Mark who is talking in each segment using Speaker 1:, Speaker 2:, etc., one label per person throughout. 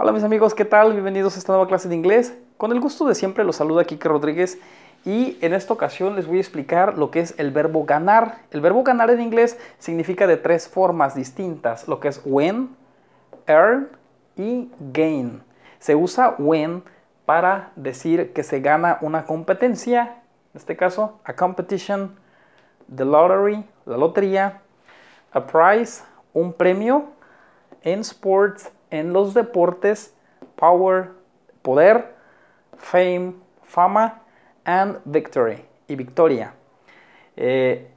Speaker 1: Hola mis amigos, ¿qué tal? Bienvenidos a esta nueva clase de inglés. Con el gusto de siempre los saluda Kike Rodríguez y en esta ocasión les voy a explicar lo que es el verbo ganar. El verbo ganar en inglés significa de tres formas distintas, lo que es win, earn y gain. Se usa win para decir que se gana una competencia, en este caso a competition, the lottery, la lotería, a prize, un premio, en sports, en los deportes, power, poder, fame, fama, and victory y victoria. Eh,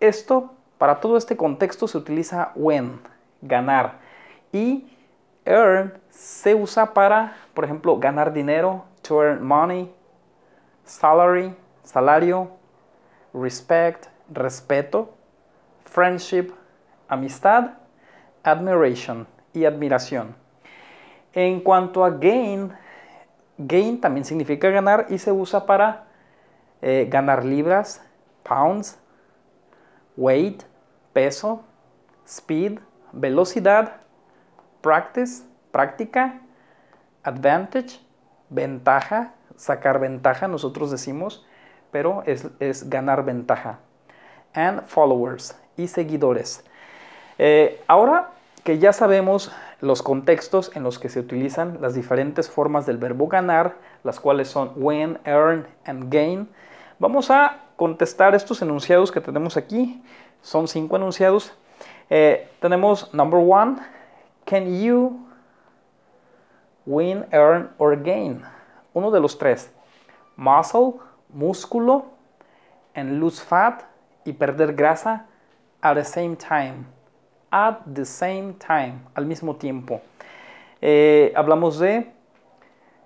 Speaker 1: esto, para todo este contexto se utiliza when, ganar. Y earn se usa para, por ejemplo, ganar dinero, to earn money, salary, salario, respect, respeto, friendship, amistad, admiration y admiración. En cuanto a gain, gain también significa ganar y se usa para eh, ganar libras, pounds, weight, peso, speed, velocidad, practice, práctica, advantage, ventaja, sacar ventaja, nosotros decimos, pero es, ganar ventaja. And followers y seguidores. Eh, ahora que ya sabemos los contextos en los que se utilizan las diferentes formas del verbo ganar, las cuales son win, earn and gain. Vamos a contestar estos enunciados que tenemos aquí. Son cinco enunciados. Eh, tenemos number one, can you win, earn or gain? Uno de los tres. Muscle, músculo, and lose fat y perder grasa at the same time at the same time, al mismo tiempo. Eh, hablamos de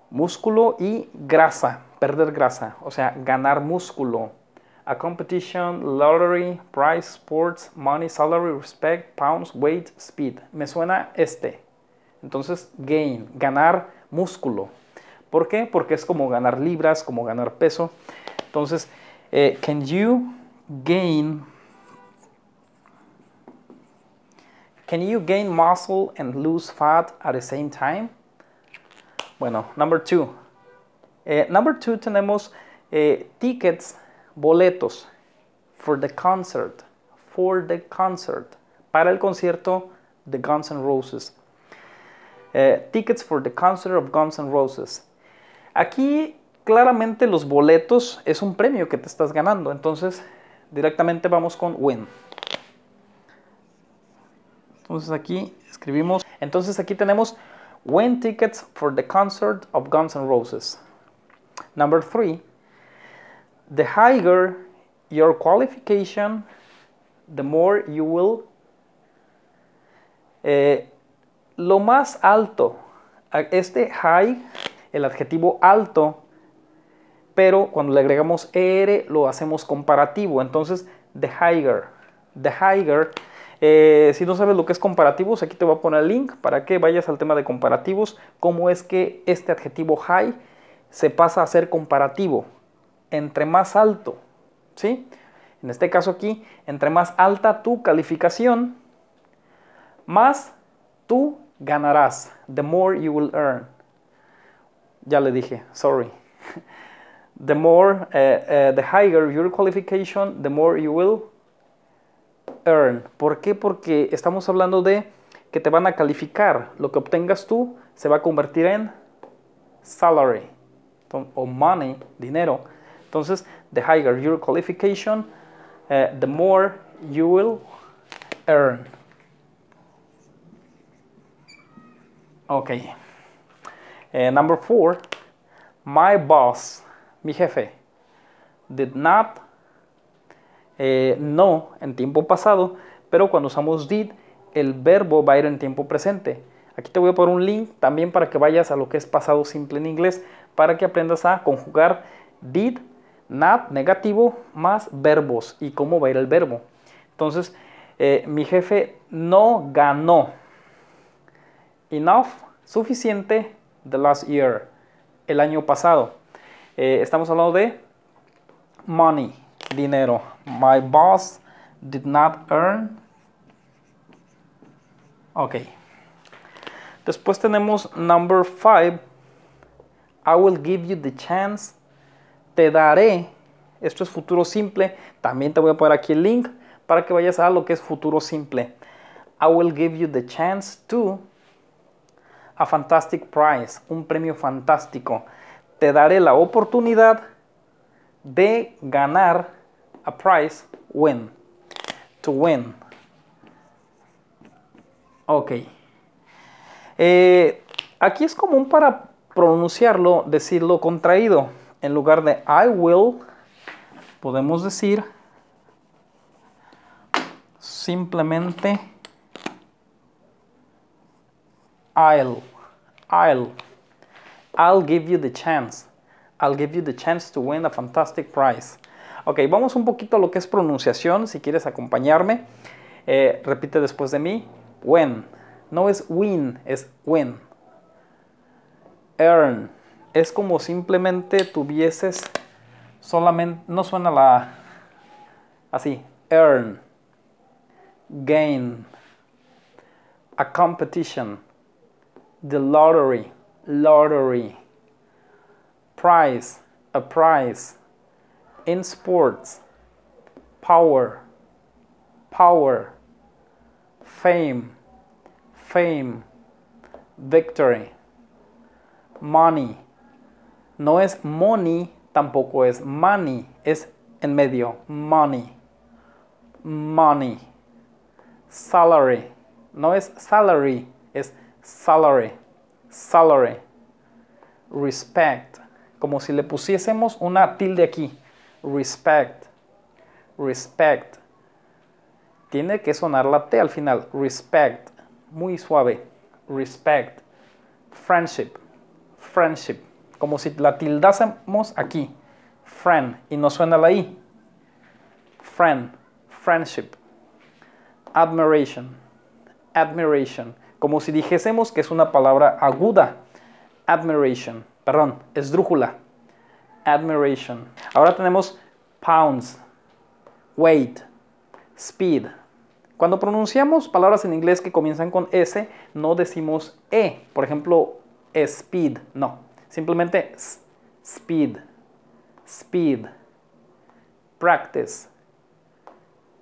Speaker 1: músculo y grasa, perder grasa, o sea, ganar músculo. A competition, lottery, price, sports, money, salary, respect, pounds, weight, speed. Me suena este. Entonces, gain, ganar músculo. ¿Por qué? Porque es como ganar libras, como ganar peso. Entonces, eh, can you gain Can you gain muscle and lose fat at the same time? Bueno, number two. Eh, number two tenemos eh, tickets, boletos for the concert, for the concert, para el concierto de Guns N' Roses. Eh, tickets for the concert of Guns N' Roses. Aquí claramente los boletos es un premio que te estás ganando, entonces directamente vamos con win. Entonces aquí escribimos. Entonces aquí tenemos Win tickets for the concert of Guns N' Roses. Number three, the higher your qualification, the more you will. Eh, lo más alto, este high, el adjetivo alto, pero cuando le agregamos er lo hacemos comparativo. Entonces, the higher, the higher eh, si no sabes lo que es comparativos, aquí te voy a poner el link para que vayas al tema de comparativos, cómo es que este adjetivo high se pasa a ser comparativo, entre más alto, ¿sí? En este caso aquí, entre más alta tu calificación, más tú ganarás. The more you will earn. Ya le dije, sorry. The more, eh, eh, the higher your qualification, the more you will earn. ¿Por qué? Porque estamos hablando de que te van a calificar. Lo que obtengas tú se va a convertir en salary o money, dinero. Entonces, the higher your qualification, eh, the more you will earn. Ok. Eh, number four, my boss, mi jefe, did not eh, no en tiempo pasado, pero cuando usamos did, el verbo va a ir en tiempo presente. Aquí te voy a poner un link también para que vayas a lo que es pasado simple en inglés, para que aprendas a conjugar did, not, negativo, más verbos y cómo va a ir el verbo. Entonces, eh, mi jefe no ganó. Enough, suficiente, the last year, el año pasado. Eh, estamos hablando de money, dinero. My boss did not earn. Ok. Después tenemos number five. I will give you the chance. Te daré. Esto es futuro simple. También te voy a poner aquí el link para que vayas a lo que es futuro simple. I will give you the chance to. A fantastic prize. Un premio fantástico. Te daré la oportunidad de ganar a prize, win. To win. Ok. Eh, aquí es común para pronunciarlo, decirlo contraído. En lugar de I will, podemos decir simplemente I'll. I'll. I'll give you the chance. I'll give you the chance to win a fantastic prize. Ok, vamos un poquito a lo que es pronunciación, si quieres acompañarme. Eh, repite después de mí, when. No es win, es win. Earn. Es como simplemente tuvieses solamente, no suena la, así, earn, gain, a competition, the lottery, lottery, prize, a prize, in sports, power, power, fame, fame, victory, money. No es money, tampoco es money, es en medio, money, money, salary. No es salary, es salary, salary, respect, como si le pusiésemos una tilde aquí respect, respect. Tiene que sonar la T al final, respect, muy suave, respect, friendship, friendship, como si la tildásemos aquí, friend, y no suena la I, friend, friendship, admiration, admiration, como si dijésemos que es una palabra aguda, admiration, perdón, esdrújula admiration. Ahora tenemos pounds, weight, speed. Cuando pronunciamos palabras en inglés que comienzan con S, no decimos E. Por ejemplo, eh, speed, no. Simplemente speed, speed, practice,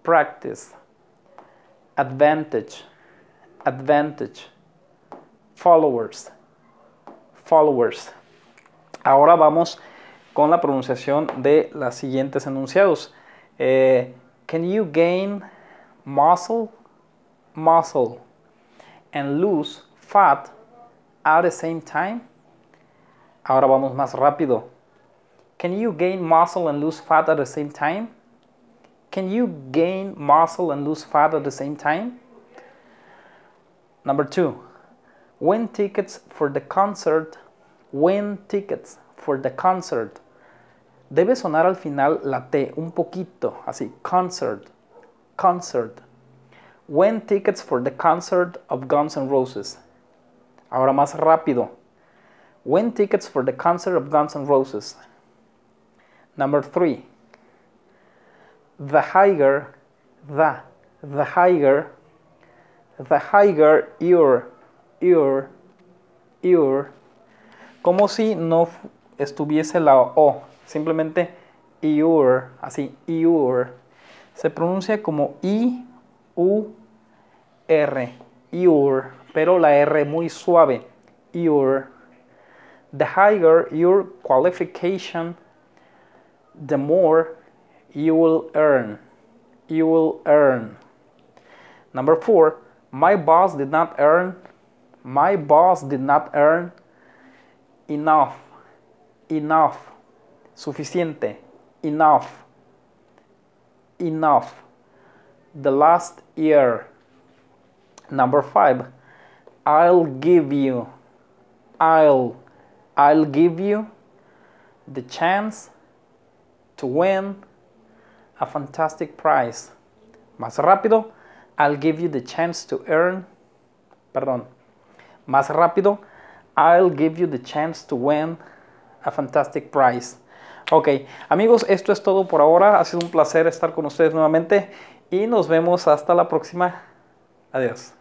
Speaker 1: practice, advantage, advantage, followers, followers. Ahora vamos a con la pronunciación de las siguientes enunciados. Eh, can you gain muscle, muscle, and lose fat at the same time? Ahora vamos más rápido. Can you gain muscle and lose fat at the same time? Can you gain muscle and lose fat at the same time? Number two, win tickets for the concert. Win tickets for the concert. Debe sonar al final la T un poquito, así, concert, concert. When tickets for the concert of Guns N' Roses. Ahora más rápido. When tickets for the concert of Guns N' Roses. Number three. The higher, the, the higher, the higher your, your, your. Como si no estuviese la O. Simplemente your, así, iur. Se pronuncia como I-U-R, iur, pero la R muy suave, your The higher your qualification, the more you will earn. You will earn. Number four, my boss did not earn. My boss did not earn enough enough, suficiente, enough, enough. The last year. Number five, I'll give you, I'll, I'll give you the chance to win a fantastic prize. Más rápido, I'll give you the chance to earn, perdón, más rápido, I'll give you the chance to win a fantastic price. Ok, amigos, esto es todo por ahora. Ha sido un placer estar con ustedes nuevamente y nos vemos hasta la próxima. Adiós.